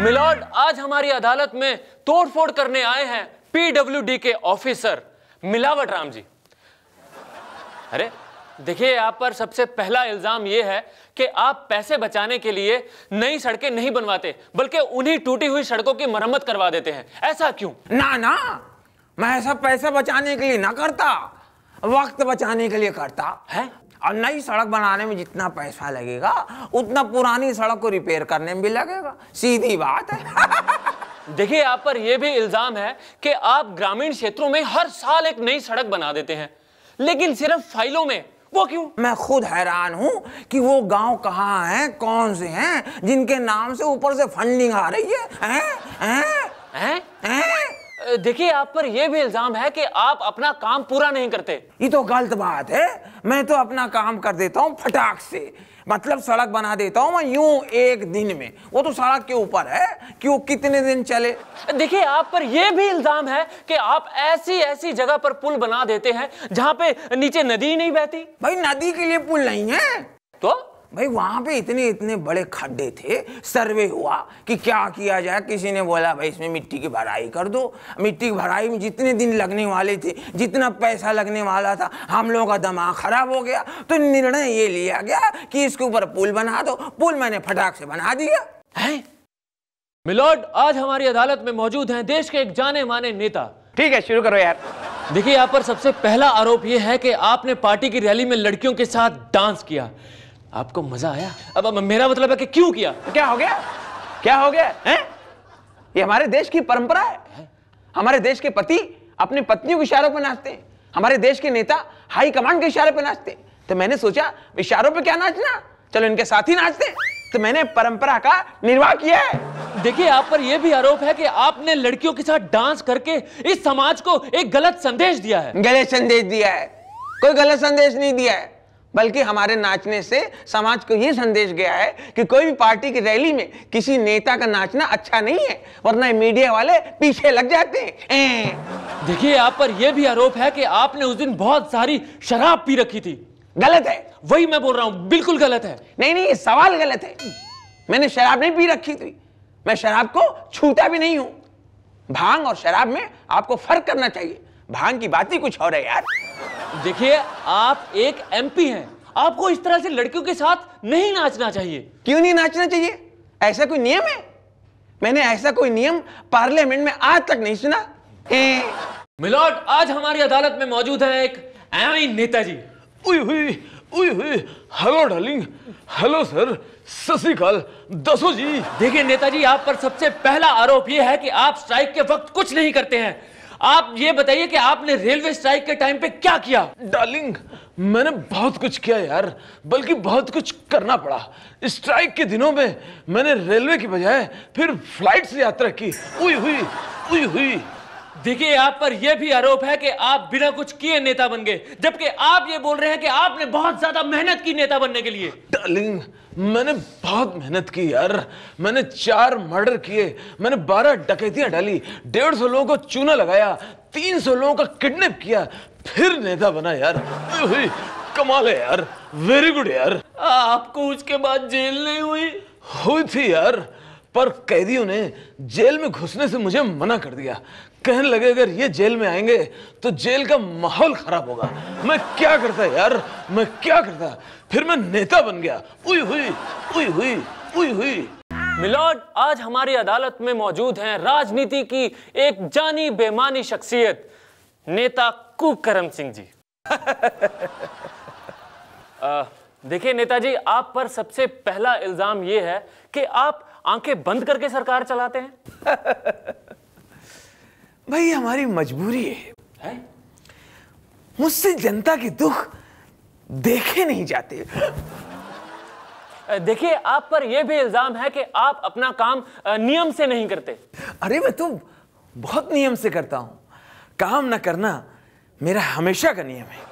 Milord आज हमारी अदालत में तोड़फोड़ करने आए हैं पीडब्ल्यूडी के ऑफिसर मिलावट राम जी अरे देखिए आप पर सबसे पहला इल्जाम यह है कि आप पैसे बचाने के लिए नई सड़कें नहीं बनवाते बल्कि उन्हीं टूटी हुई सड़कों की मरम्मत करवा देते हैं ऐसा क्यों ना ना मैं ऐसा पैसे बचाने के लिए ना करता वक्त बचाने के लिए करता है और नई सड़क बनाने में जितना पैसा लगेगा उतना पुरानी सड़क को रिपेयर करने में भी लगेगा सीधी बात है देखिए आप पर यह भी इल्जाम है कि आप ग्रामीण क्षेत्रों में हर साल एक नई सड़क बना देते हैं लेकिन सिर्फ फाइलों में वो क्यों मैं खुद हैरान हूं कि वो गांव कहाँ हैं कौन से हैं जिनके नाम से ऊपर से फंडिंग आ रही है है? है? है? है? देखिए आप पर यह भी इल्जाम है कि आप अपना काम पूरा नहीं करते ये तो गलत बात है मैं तो अपना काम कर देता हूँ फटाक से मतलब सड़क बना देता हूँ मैं यूं एक दिन में वो तो सड़क के ऊपर है कि वो कितने दिन चले देखिए आप पर यह भी इल्जाम है कि आप ऐसी ऐसी जगह पर पुल बना देते हैं जहाँ पे नीचे नदी नहीं बहती भाई नदी के लिए पुल नहीं है भाई वहां पे इतने इतने बड़े खड्डे थे सर्वे हुआ कि क्या किया जाए किसी ने बोला भाई इसमें मिट्टी की भराई कर दो मिट्टी की भराई में जितने दिन लगने वाले थे जितना पैसा लगने वाला था हम लोगों का दिमाग खराब हो गया तो निर्णय ये लिया गया कि इसके ऊपर पुल बना दो पुल मैंने फटाक से बना दिया है मिलोड आज हमारी अदालत में मौजूद है देश के एक जाने माने नेता ठीक है शुरू करो यार देखिए यहाँ पर सबसे पहला आरोप यह है कि आपने पार्टी की रैली में लड़कियों के साथ डांस किया आपको मजा आया अब, अब मेरा मतलब है कि क्यों किया तो क्या हो गया क्या हो गया हैं? ये हमारे देश की परंपरा है, है? हमारे देश के पति अपनी पत्नियों के इशारों पर नाचते हैं हमारे देश के नेता हाई कमांड के इशारे पर नाचते हैं तो मैंने सोचा इशारों पर क्या नाचना चलो इनके साथ ही नाचते तो मैंने परंपरा का निर्वाह किया है देखिए आप पर यह भी आरोप है कि आपने लड़कियों के साथ डांस करके इस समाज को एक गलत संदेश दिया है गलत संदेश दिया है कोई गलत संदेश नहीं दिया है बल्कि हमारे नाचने से समाज को यह संदेश गया है कि कोई भी पार्टी की रैली में किसी नेता का नाचना अच्छा नहीं है वरना मीडिया वाले पीछे लग जाते हैं देखिए आप पर यह भी आरोप है कि आपने उस दिन बहुत सारी शराब पी रखी थी गलत है वही मैं बोल रहा हूँ बिल्कुल गलत है नहीं नहीं सवाल गलत है मैंने शराब नहीं पी रखी थी मैं शराब को छूता भी नहीं हूं भांग और शराब में आपको फर्क करना चाहिए भांग की बात ही कुछ और है यार देखिए आप एक एमपी हैं आपको इस तरह से लड़कियों के साथ नहीं नाचना चाहिए क्यों नहीं नाचना चाहिए ऐसा कोई नियम है मैंने ऐसा कोई नियम पार्लियामेंट में आज तक नहीं सुना मिलोट आज हमारी अदालत में मौजूद है एक एम नेताजी उई हुई उई हुई हेलो डार्लिंग हेलो सर सत दसो जी देखिए नेताजी आप पर सबसे पहला आरोप यह है कि आप स्ट्राइक के वक्त कुछ नहीं करते हैं आप ये बताइए कि आपने रेलवे स्ट्राइक के टाइम पे क्या किया डार्लिंग मैंने बहुत कुछ किया यार बल्कि बहुत कुछ करना पड़ा स्ट्राइक के दिनों में मैंने रेलवे की बजाय फिर फ्लाइट से यात्रा की हुई हुई हुई हुई देखिए आप पर यह भी आरोप है कि आप बिना कुछ किए नेता बन गए जबकि आप ये बोल रहे हैं कि आपने बहुत ज्यादा मेहनत की नेता बनने के लिए डार्लिंग मैंने बहुत मेहनत की यार मैंने चार मर्डर किए मैंने बारह डकैतियां डाली डेढ़ सौ लोगों को चूना लगाया तीन सौ लोगों का किडनैप किया फिर नेता बना यार कमाल है यार वेरी गुड यार आपको उसके बाद जेल नहीं हुई हुई थी यार पर कैदियों ने जेल में घुसने से मुझे मना कर दिया कहने लगे अगर ये जेल में आएंगे तो जेल का माहौल खराब होगा मैं क्या करता यार मैं क्या करता फिर मैं नेता बन गया उई हुई उई हुई उई हुई मिलोड आज हमारी अदालत में मौजूद हैं राजनीति की एक जानी बेमानी शख्सियत नेता कुकरम सिंह जी देखिए नेताजी आप पर सबसे पहला इल्जाम ये है कि आप आंखें बंद करके सरकार चलाते हैं भाई हमारी मजबूरी है, है? मुझसे जनता के दुख देखे नहीं जाते देखिए आप पर यह भी इल्जाम है कि आप अपना काम नियम से नहीं करते अरे मैं तो बहुत नियम से करता हूं काम ना करना मेरा हमेशा का नियम है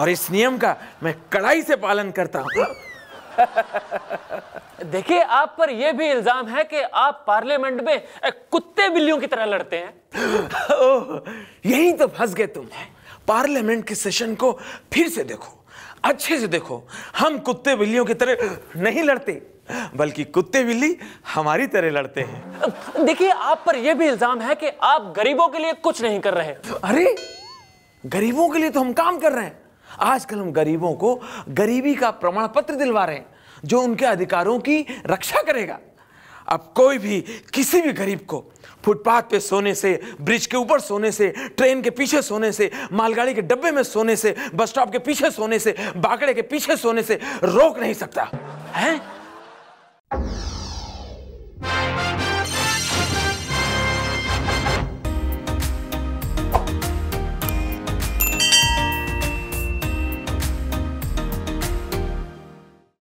और इस नियम का मैं कड़ाई से पालन करता हूं देखिए आप पर यह भी इल्जाम है कि आप पार्लियामेंट में कुत्ते बिल्लियों की तरह लड़ते हैं यही तो फंस गए तुम पार्लियामेंट के सेशन को फिर से देखो अच्छे से देखो हम कुत्ते बिल्लियों की तरह नहीं लड़ते बल्कि कुत्ते बिल्ली हमारी तरह लड़ते हैं देखिए आप पर यह भी इल्जाम है कि आप गरीबों के लिए कुछ नहीं कर रहे अरे गरीबों के लिए तो हम काम कर रहे हैं आजकल हम गरीबों को गरीबी का प्रमाण पत्र दिलवा रहे हैं जो उनके अधिकारों की रक्षा करेगा अब कोई भी किसी भी गरीब को फुटपाथ पे सोने से ब्रिज के ऊपर सोने से ट्रेन के पीछे सोने से मालगाड़ी के डब्बे में सोने से बस स्टॉप के पीछे सोने से बाकड़े के पीछे सोने से रोक नहीं सकता है